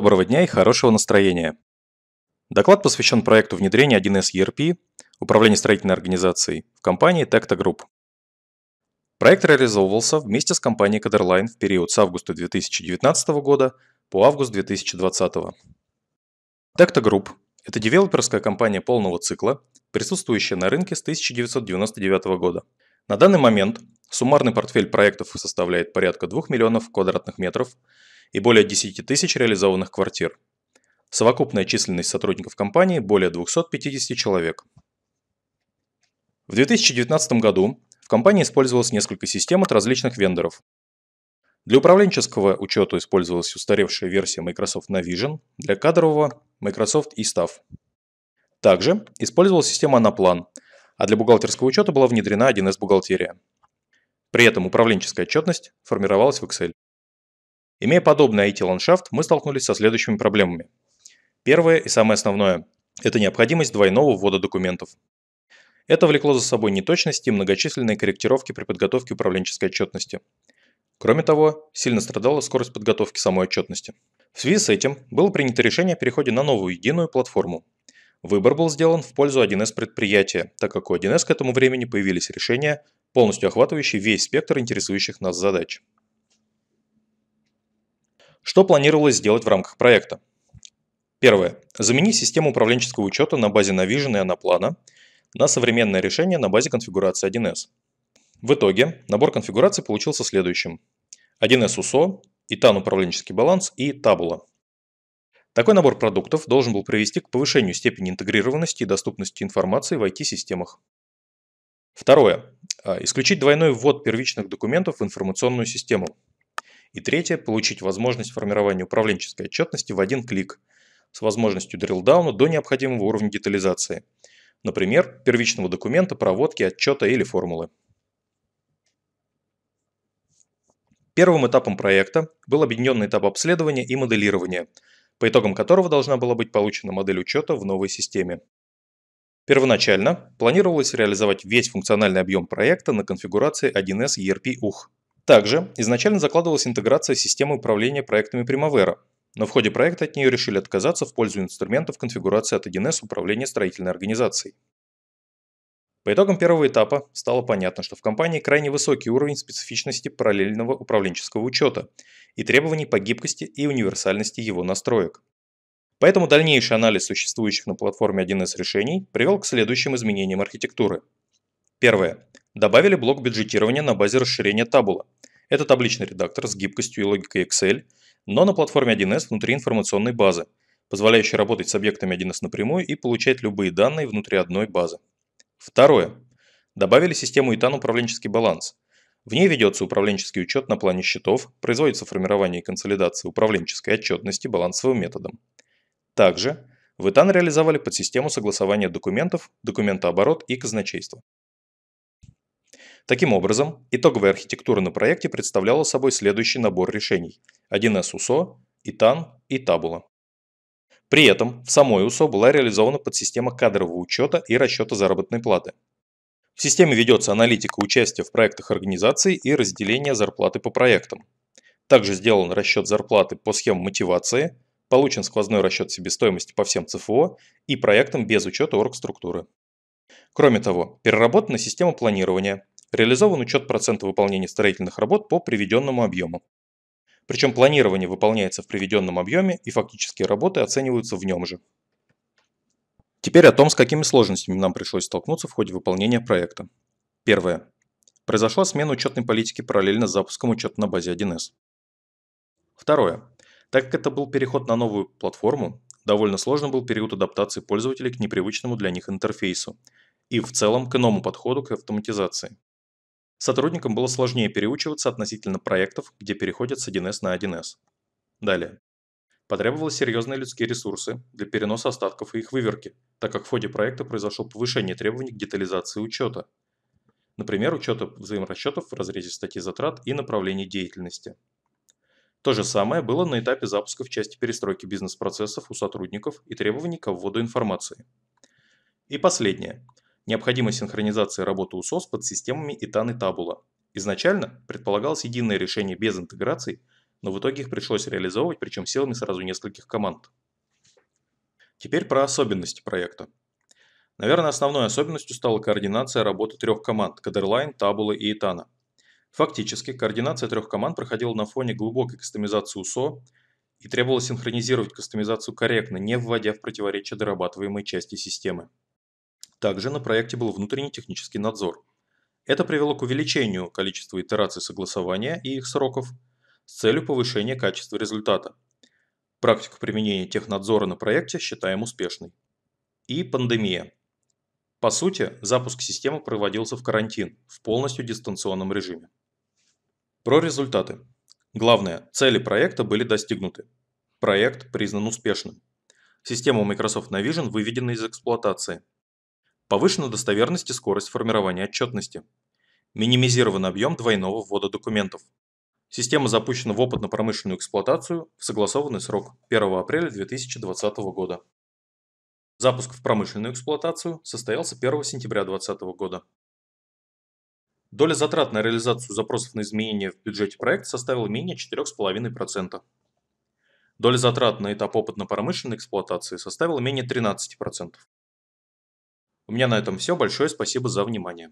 Доброго дня и хорошего настроения. Доклад посвящен проекту внедрения 1С ERP, управления строительной организацией, в компании Tecta Group. Проект реализовывался вместе с компанией Кадерлайн в период с августа 2019 года по август 2020. Tecta Group – это девелоперская компания полного цикла, присутствующая на рынке с 1999 года. На данный момент суммарный портфель проектов составляет порядка 2 миллионов квадратных метров – и более 10 тысяч реализованных квартир. Совокупная численность сотрудников компании – более 250 человек. В 2019 году в компании использовалось несколько систем от различных вендоров. Для управленческого учета использовалась устаревшая версия Microsoft Navision, для кадрового – Microsoft eStaff. Также использовалась система Anaplan, а для бухгалтерского учета была внедрена 1С-бухгалтерия. При этом управленческая отчетность формировалась в Excel. Имея подобный IT-ландшафт, мы столкнулись со следующими проблемами. Первое и самое основное – это необходимость двойного ввода документов. Это влекло за собой неточности и многочисленные корректировки при подготовке управленческой отчетности. Кроме того, сильно страдала скорость подготовки самой отчетности. В связи с этим было принято решение о переходе на новую единую платформу. Выбор был сделан в пользу 1С предприятия, так как у 1С к этому времени появились решения, полностью охватывающие весь спектр интересующих нас задач. Что планировалось сделать в рамках проекта? Первое. Замени систему управленческого учета на базе Navision и Анаплана на современное решение на базе конфигурации 1С. В итоге набор конфигураций получился следующим. 1С УСО, ИТАН управленческий баланс и Табула. Такой набор продуктов должен был привести к повышению степени интегрированности и доступности информации в IT-системах. Второе. А, исключить двойной ввод первичных документов в информационную систему. И третье – получить возможность формирования управленческой отчетности в один клик с возможностью дрилдауна до необходимого уровня детализации. Например, первичного документа, проводки, отчета или формулы. Первым этапом проекта был объединенный этап обследования и моделирования, по итогам которого должна была быть получена модель учета в новой системе. Первоначально планировалось реализовать весь функциональный объем проекта на конфигурации 1С ERP UH. Также изначально закладывалась интеграция системы управления проектами Primavera, но в ходе проекта от нее решили отказаться в пользу инструментов конфигурации от 1С управления строительной организацией. По итогам первого этапа стало понятно, что в компании крайне высокий уровень специфичности параллельного управленческого учета и требований по гибкости и универсальности его настроек. Поэтому дальнейший анализ существующих на платформе 1С решений привел к следующим изменениям архитектуры – Первое. Добавили блок бюджетирования на базе расширения табула. Это табличный редактор с гибкостью и логикой Excel, но на платформе 1С внутри информационной базы, позволяющий работать с объектами 1С напрямую и получать любые данные внутри одной базы. Второе. Добавили систему ИТАН «Управленческий баланс». В ней ведется управленческий учет на плане счетов, производится формирование и консолидация управленческой отчетности балансовым методом. Также в ИТАН реализовали подсистему согласования документов, документооборот и казначейство. Таким образом, итоговая архитектура на проекте представляла собой следующий набор решений 1С УСО, ИТАН и Табула. При этом в самой УСО была реализована подсистема кадрового учета и расчета заработной платы. В системе ведется аналитика участия в проектах организации и разделение зарплаты по проектам. Также сделан расчет зарплаты по схемам мотивации, получен сквозной расчет себестоимости по всем ЦФО и проектам без учета оргструктуры. Кроме того, переработана система планирования, Реализован учет процента выполнения строительных работ по приведенному объему. Причем планирование выполняется в приведенном объеме и фактические работы оцениваются в нем же. Теперь о том, с какими сложностями нам пришлось столкнуться в ходе выполнения проекта. Первое. Произошла смена учетной политики параллельно с запуском учета на базе 1С. Второе. Так как это был переход на новую платформу, довольно сложно был период адаптации пользователей к непривычному для них интерфейсу и в целом к иному подходу к автоматизации. Сотрудникам было сложнее переучиваться относительно проектов, где переходят с 1С на 1С. Далее. Потребовались серьезные людские ресурсы для переноса остатков и их выверки, так как в ходе проекта произошло повышение требований к детализации учета. Например, учета взаиморасчетов в разрезе статьи затрат и направлений деятельности. То же самое было на этапе запуска в части перестройки бизнес-процессов у сотрудников и требований к вводу информации. И последнее необходима синхронизация работы USOS под системами Иtan и Tabula. Изначально предполагалось единое решение без интеграций, но в итоге их пришлось реализовывать, причем силами сразу нескольких команд. Теперь про особенности проекта. Наверное, основной особенностью стала координация работы трех команд – Кадерлайн, Табула и Итана. Фактически, координация трех команд проходила на фоне глубокой кастомизации УСО и требовало синхронизировать кастомизацию корректно, не вводя в противоречие дорабатываемой части системы. Также на проекте был внутренний технический надзор. Это привело к увеличению количества итераций согласования и их сроков с целью повышения качества результата. Практику применения технадзора на проекте считаем успешной. И пандемия. По сути, запуск системы проводился в карантин, в полностью дистанционном режиме. Про результаты. Главное, цели проекта были достигнуты. Проект признан успешным. Система Microsoft Navision выведена из эксплуатации – Повышена достоверность и скорость формирования отчетности. Минимизирован объем двойного ввода документов. Система запущена в опытно-промышленную эксплуатацию в согласованный срок 1 апреля 2020 года. Запуск в промышленную эксплуатацию состоялся 1 сентября 2020 года. Доля затрат на реализацию запросов на изменения в бюджете проекта составила менее 4,5%. Доля затрат на этап опытно-промышленной эксплуатации составила менее 13%. У меня на этом все. Большое спасибо за внимание.